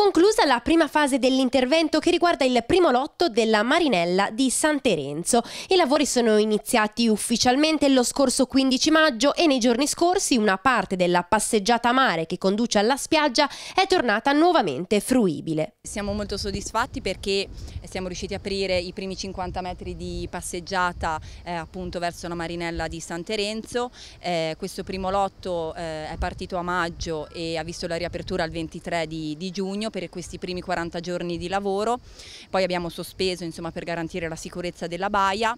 conclusa la prima fase dell'intervento che riguarda il primo lotto della Marinella di San Terenzo. I lavori sono iniziati ufficialmente lo scorso 15 maggio e nei giorni scorsi una parte della passeggiata mare che conduce alla spiaggia è tornata nuovamente fruibile. Siamo molto soddisfatti perché siamo riusciti a aprire i primi 50 metri di passeggiata eh, appunto verso la Marinella di San Terenzo. Eh, questo primo lotto eh, è partito a maggio e ha visto la riapertura il 23 di, di giugno impegno per questi primi 40 giorni di lavoro, poi abbiamo sospeso insomma, per garantire la sicurezza della baia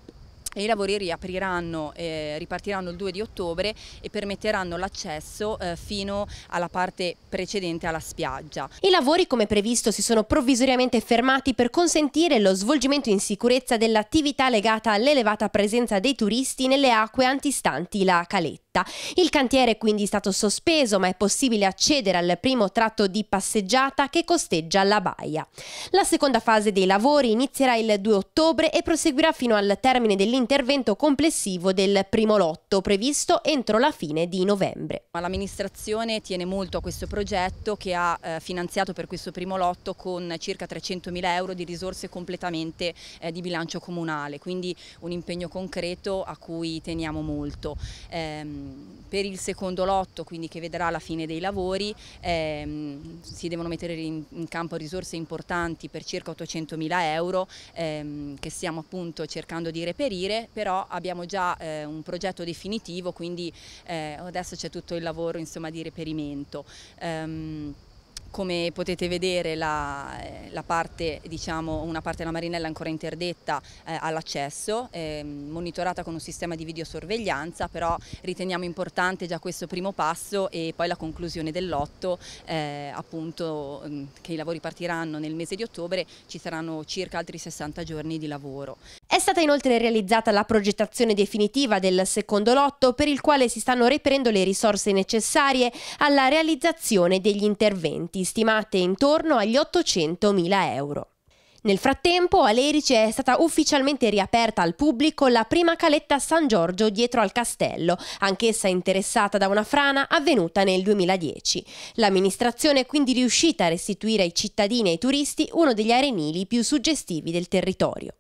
i lavori riapriranno, eh, ripartiranno il 2 di ottobre e permetteranno l'accesso eh, fino alla parte precedente alla spiaggia. I lavori come previsto si sono provvisoriamente fermati per consentire lo svolgimento in sicurezza dell'attività legata all'elevata presenza dei turisti nelle acque antistanti la caletta. Il cantiere è quindi stato sospeso ma è possibile accedere al primo tratto di passeggiata che costeggia la baia. La seconda fase dei lavori inizierà il 2 ottobre e proseguirà fino al termine dell'inizio intervento complessivo del primo lotto previsto entro la fine di novembre. L'amministrazione tiene molto a questo progetto che ha eh, finanziato per questo primo lotto con circa 300.000 euro di risorse completamente eh, di bilancio comunale, quindi un impegno concreto a cui teniamo molto. Ehm, per il secondo lotto, quindi che vedrà la fine dei lavori, ehm, si devono mettere in, in, campo risorse importanti per circa 800.000 euro ehm, che stiamo appunto cercando di reperire partire, però abbiamo già eh, un progetto definitivo, quindi eh, adesso c'è tutto il lavoro insomma, di reperimento. Um, come potete vedere la, eh, la parte, diciamo, una parte della marinella è ancora interdetta eh, all'accesso, eh, monitorata con un sistema di videosorveglianza, però riteniamo importante già questo primo passo e poi la conclusione dell'otto, eh, appunto mm, che i lavori partiranno nel mese di ottobre, ci saranno circa altri 60 giorni di lavoro. È stata inoltre realizzata la progettazione definitiva del secondo lotto per il quale si stanno reperendo le risorse necessarie alla realizzazione degli interventi, stimate intorno agli 800.000 euro. Nel frattempo a Lerice è stata ufficialmente riaperta al pubblico la prima caletta San Giorgio dietro al castello, anch'essa interessata da una frana avvenuta nel 2010. L'amministrazione è quindi riuscita a restituire ai cittadini e ai turisti uno degli arenili più suggestivi del territorio.